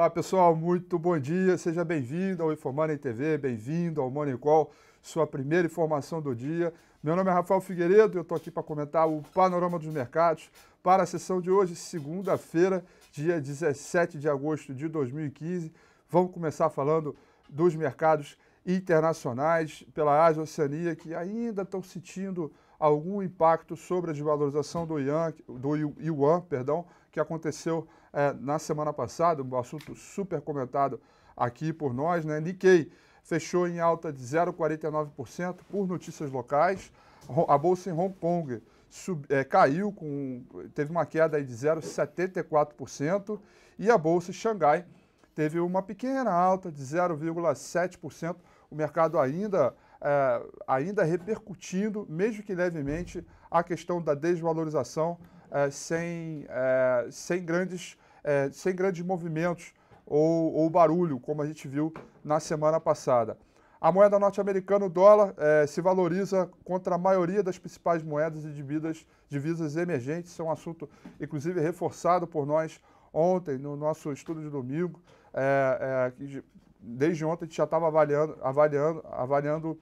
Olá pessoal, muito bom dia, seja bem-vindo ao em TV, bem-vindo ao Money Call, sua primeira informação do dia. Meu nome é Rafael Figueiredo e eu estou aqui para comentar o panorama dos mercados para a sessão de hoje, segunda-feira, dia 17 de agosto de 2015. Vamos começar falando dos mercados internacionais pela Ásia Oceania que ainda estão sentindo algum impacto sobre a desvalorização do yuan, do yuan perdão, que aconteceu é, na semana passada, um assunto super comentado aqui por nós, né? Nikkei fechou em alta de 0,49% por notícias locais. A bolsa em Hong Kong sub, é, caiu, com, teve uma queda de 0,74%. E a bolsa em Xangai teve uma pequena alta de 0,7%. O mercado ainda, é, ainda repercutindo, mesmo que levemente, a questão da desvalorização eh, sem, eh, sem, grandes, eh, sem grandes movimentos ou, ou, barulho, como a gente viu na semana passada. A moeda norte-americana, o dólar, se valoriza contra a maioria das principais moedas e divisas, divisas emergentes. Isso é um assunto, inclusive, reforçado por nós ontem, no nosso estudo de domingo. desde ontem a gente já estava avaliando, avaliando, avaliando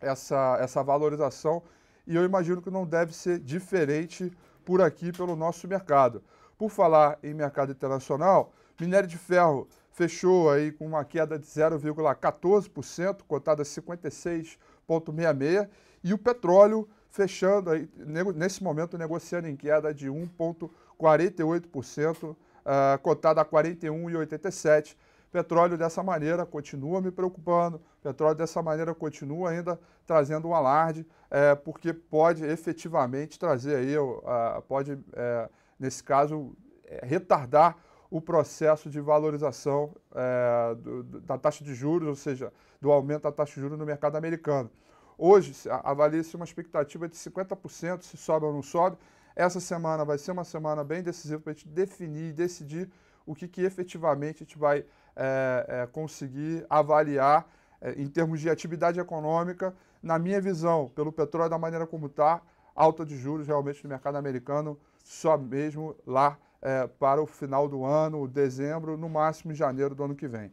essa, essa valorização e eu imagino que não deve ser diferente por aqui pelo nosso mercado. Por falar em mercado internacional, minério de ferro fechou aí com uma queda de 0,14%, cotada a 56,66, e o petróleo fechando aí, nesse momento negociando em queda de 1,48%, uh, ah, cotada a 41,87 Petróleo dessa maneira continua me preocupando, petróleo dessa maneira continua ainda trazendo um alarde, é, porque pode efetivamente trazer aí, uh, pode, é, nesse caso, é, retardar o processo de valorização é, do, da taxa de juros, ou seja, do aumento da taxa de juros no mercado americano. Hoje, avalia-se uma expectativa de 50%, se sobe ou não sobe. Essa semana vai ser uma semana bem decisiva para a gente definir e decidir o que, que efetivamente a gente vai é, é, conseguir avaliar é, em termos de atividade econômica, na minha visão, pelo petróleo da maneira como está, alta de juros realmente no mercado americano, só mesmo lá é, para o final do ano, dezembro, no máximo em janeiro do ano que vem.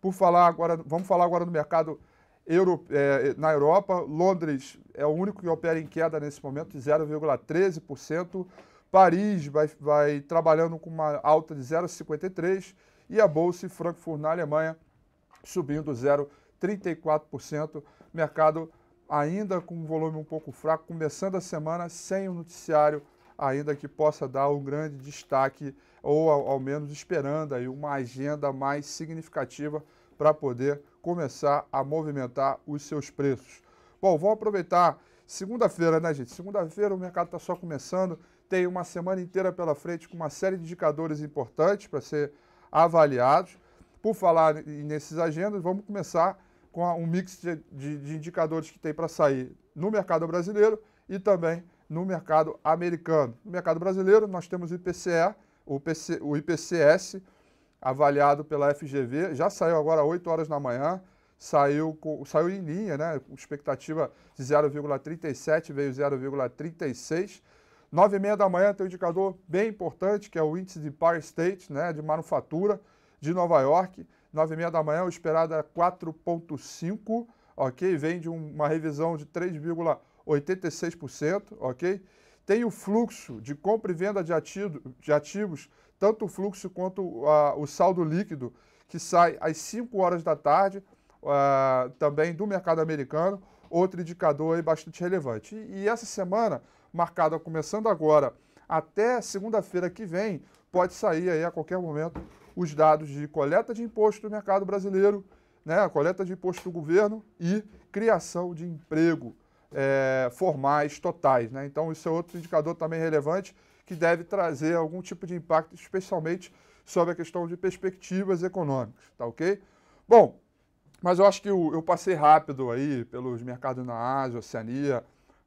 Por falar agora, vamos falar agora do mercado Euro, é, na Europa. Londres é o único que opera em queda nesse momento, 0,13%. Paris vai, vai trabalhando com uma alta de 0,53% e a Bolsa em Frankfurt, na Alemanha, subindo 0,34%. Mercado ainda com um volume um pouco fraco, começando a semana sem o um noticiário ainda que possa dar um grande destaque ou ao, ao menos esperando aí uma agenda mais significativa para poder começar a movimentar os seus preços. Bom, vou aproveitar segunda-feira, né, gente? Segunda-feira o mercado está só começando, tem uma semana inteira pela frente com uma série de indicadores importantes para ser avaliados. Por falar nesses agendas, vamos começar com um mix de, de, de indicadores que tem para sair no mercado brasileiro e também no mercado americano. No mercado brasileiro, nós temos o IPCE, o, PC, o IPCS, avaliado pela FGV, já saiu agora 8 horas da manhã, saiu, com, saiu em linha, né? expectativa de 0,37 veio 0,36, 9 e meia da manhã tem um indicador bem importante, que é o índice de Power State, né, de manufatura de Nova York. 9 e meia da manhã, o esperado é 4,5, ok? Vem de uma revisão de 3,86%, ok? Tem o fluxo de compra e venda de, ativo, de ativos, tanto o fluxo quanto uh, o saldo líquido, que sai às 5 horas da tarde, uh, também do mercado americano, outro indicador aí bastante relevante. E, e essa semana marcada começando agora até segunda-feira que vem, pode sair aí a qualquer momento os dados de coleta de imposto do mercado brasileiro, né, coleta de imposto do governo e criação de emprego é, formais totais. Né? Então, isso é outro indicador também relevante que deve trazer algum tipo de impacto, especialmente sobre a questão de perspectivas econômicas, tá ok? Bom, mas eu acho que eu, eu passei rápido aí pelos mercados na Ásia, Oceania,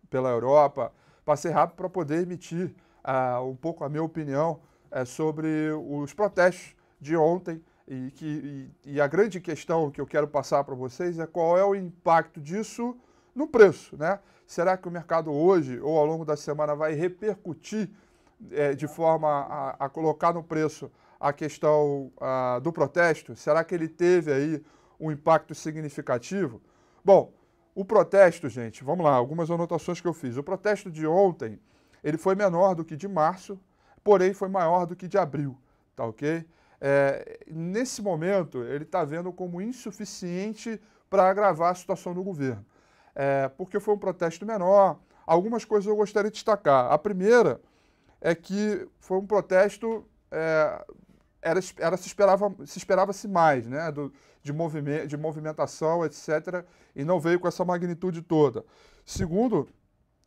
pela Europa, passei rápido para poder emitir uh, um pouco a minha opinião uh, sobre os protestos de ontem e, que, e, e a grande questão que eu quero passar para vocês é qual é o impacto disso no preço, né? Será que o mercado hoje ou ao longo da semana vai repercutir é, de forma a, a, colocar no preço a questão ah, do protesto? Será que ele teve aí um impacto significativo? Bom, o protesto, gente, vamos lá, algumas anotações que eu fiz. O protesto de ontem, ele foi menor do que de março, porém foi maior do que de abril, tá ok? É, nesse momento, ele está vendo como insuficiente para agravar a situação do governo. É, porque foi um protesto menor. Algumas coisas eu gostaria de destacar. A primeira é que foi um protesto é, era, era se esperava se esperava -se mais, né, do, de, movimento de movimentação, etc, e não veio com essa magnitude toda. Segundo,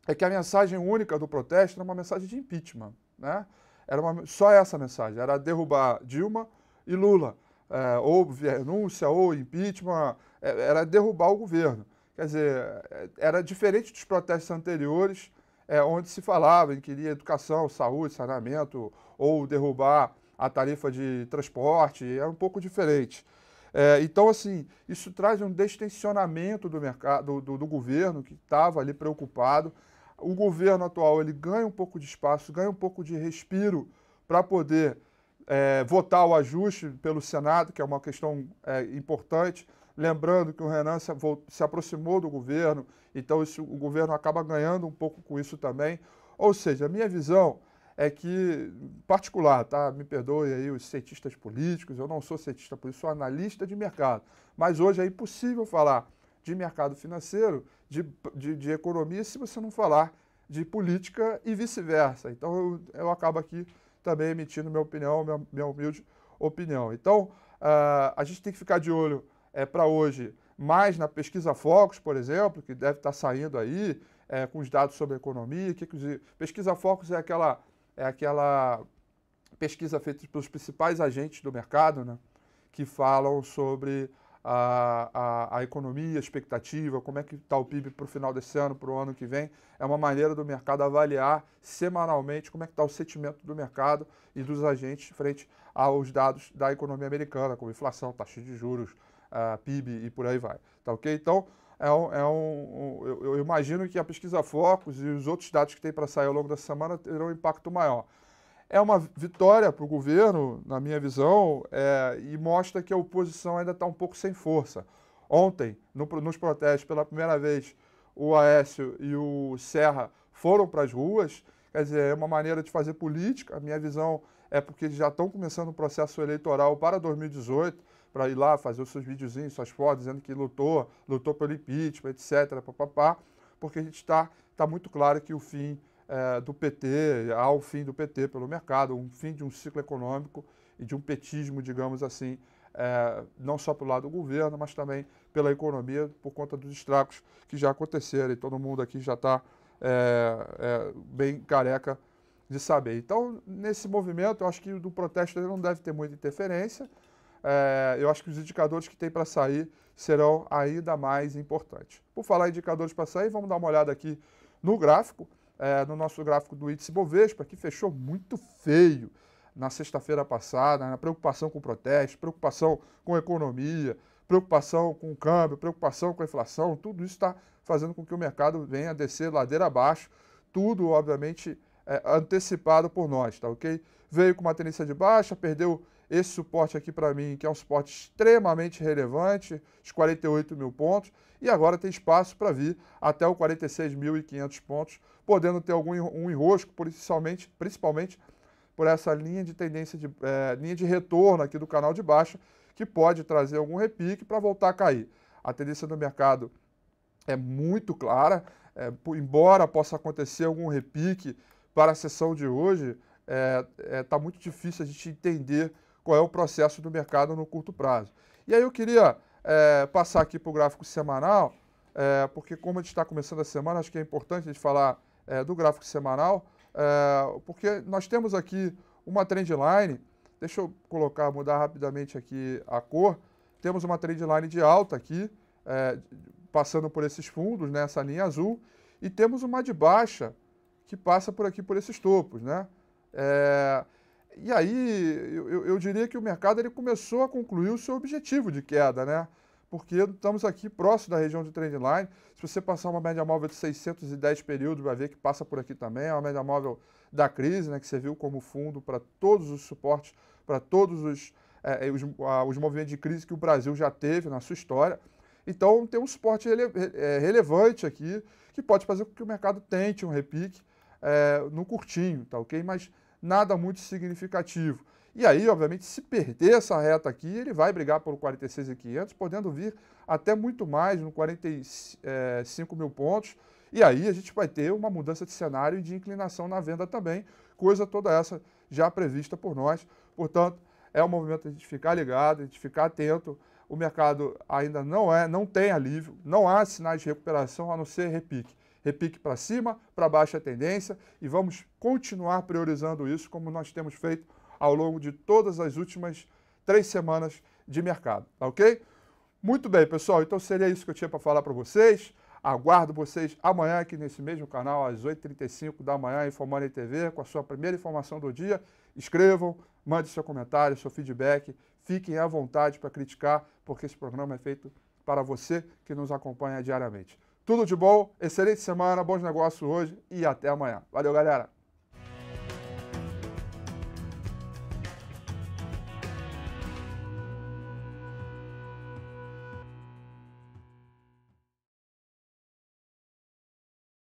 é que a mensagem única do protesto era uma mensagem de impeachment, né? Era uma, só essa mensagem, era derrubar Dilma e Lula, é, ou renúncia, ou impeachment, é, era derrubar o governo. Quer dizer, é, era diferente dos protestos anteriores, é, onde se falava em que iria educação, saúde, saneamento, ou derrubar a tarifa de transporte é um pouco diferente. É, então, assim, isso traz um destensionamento do mercado, do, do governo que estava ali preocupado. O governo atual ele ganha um pouco de espaço, ganha um pouco de respiro para poder é, votar o ajuste pelo Senado, que é uma questão é, importante. Lembrando que o Renan se, se aproximou do governo, então isso, o governo acaba ganhando um pouco com isso também. Ou seja, a minha visão é que, particular, tá? Me perdoe aí os cientistas políticos, eu não sou cientista político, sou analista de mercado. Mas hoje é impossível falar de mercado financeiro, de, de, de economia, se você não falar de política e vice-versa. Então eu, eu acabo aqui também emitindo minha opinião, minha, minha humilde opinião. Então uh, a gente tem que ficar de olho é, para hoje mais na pesquisa Focus, por exemplo, que deve estar tá saindo aí, é, com os dados sobre a economia. Que, que pesquisa Focus é aquela é aquela pesquisa feita pelos principais agentes do mercado, né, que falam sobre a, a, a economia, a expectativa, como é que está o PIB para o final desse ano, para o ano que vem. É uma maneira do mercado avaliar semanalmente como é que está o sentimento do mercado e dos agentes frente aos dados da economia americana, como inflação, taxa de juros, uh, eh, PIB e por aí vai. Tá ok? Então, é um, é um, um eu, eu, imagino que a pesquisa Focus e os outros dados que tem para sair ao longo da semana terão um impacto maior. É uma vitória para o governo, na minha visão, é, e mostra que a oposição ainda está um pouco sem força. Ontem, no, nos protestos, pela primeira vez, o Aécio e o Serra foram para as ruas. Quer dizer, é uma maneira de fazer política. A minha visão é porque já estão começando o processo eleitoral para 2018, para ir lá fazer os seus videozinhos, suas fotos, dizendo que lutou, lutou pelo impeachment, etc., papapá, porque a gente está tá muito claro que o fim é, do PT, há o fim do PT pelo mercado, um fim de um ciclo econômico e de um petismo, digamos assim, é, não só pelo lado do governo, mas também pela economia, por conta dos estragos que já aconteceram. E todo mundo aqui já está é, é, bem careca de saber. Então, nesse movimento, eu acho que do protesto não deve ter muita interferência. É, eu acho que os indicadores que tem para sair serão ainda mais importantes. Por falar em indicadores para sair, vamos dar uma olhada aqui no gráfico, é, no nosso gráfico do índice Bovespa, que fechou muito feio na sexta-feira passada, na preocupação com protesto, preocupação com economia, preocupação com o câmbio, preocupação com a inflação, tudo isso está fazendo com que o mercado venha a descer ladeira abaixo, tudo, obviamente, é, antecipado por nós, tá ok? Veio com uma tendência de baixa, perdeu esse suporte aqui para mim, que é um suporte extremamente relevante, os 48 mil pontos, e agora tem espaço para vir até os 46.500 pontos, podendo ter algum um enrosco, principalmente, principalmente por essa linha de tendência, de, é, linha de retorno aqui do canal de baixa, que pode trazer algum repique para voltar a cair. A tendência do mercado é muito clara, é, embora possa acontecer algum repique para a sessão de hoje, está é, é, tá muito difícil a gente entender qual é o processo do mercado no curto prazo. E aí eu queria é, passar aqui para o gráfico semanal, é, porque como a gente está começando a semana, acho que é importante a gente falar é, do gráfico semanal, é, porque nós temos aqui uma trendline, deixa eu colocar, mudar rapidamente aqui a cor, temos uma trendline de alta aqui, passando por esses fundos, nessa né, linha azul, e temos uma de baixa, que passa por aqui, por esses topos, né? É, e aí, eu, eu, diria que o mercado ele começou a concluir o seu objetivo de queda, né? Porque estamos aqui próximo da região de trendline. Se você passar uma média móvel de 610 períodos, vai ver que passa por aqui também. É uma média móvel da crise, né? Que serviu como fundo para todos os suportes, para todos os, é, é os, a, os, movimentos de crise que o Brasil já teve na sua história. Então, tem um suporte rele, é, relevante aqui que pode fazer com que o mercado tente um repique é, no curtinho, tá ok? Mas nada muito significativo. E aí, obviamente, se perder essa reta aqui, ele vai brigar pelo 46,500, podendo vir até muito mais, no 45 mil pontos. E aí a gente vai ter uma mudança de cenário e de inclinação na venda também, coisa toda essa já prevista por nós. Portanto, é um movimento a gente ficar ligado, a gente ficar atento. O mercado ainda não é, não tem alívio, não há sinais de recuperação a não ser repique repique para cima, para baixo a tendência, e vamos continuar priorizando isso como nós temos feito ao longo de todas as últimas três semanas de mercado, tá ok? Muito bem, pessoal, então seria isso que eu tinha para falar para vocês. Aguardo vocês amanhã aqui nesse mesmo canal, às 8h35 da manhã, Informante TV, com a sua primeira informação do dia. Escrevam, mandem seu comentário, seu feedback, fiquem à vontade para criticar, porque esse programa é feito para você que nos acompanha diariamente. Tudo de bom, excelente semana, bons negócios hoje e até amanhã. Valeu, galera!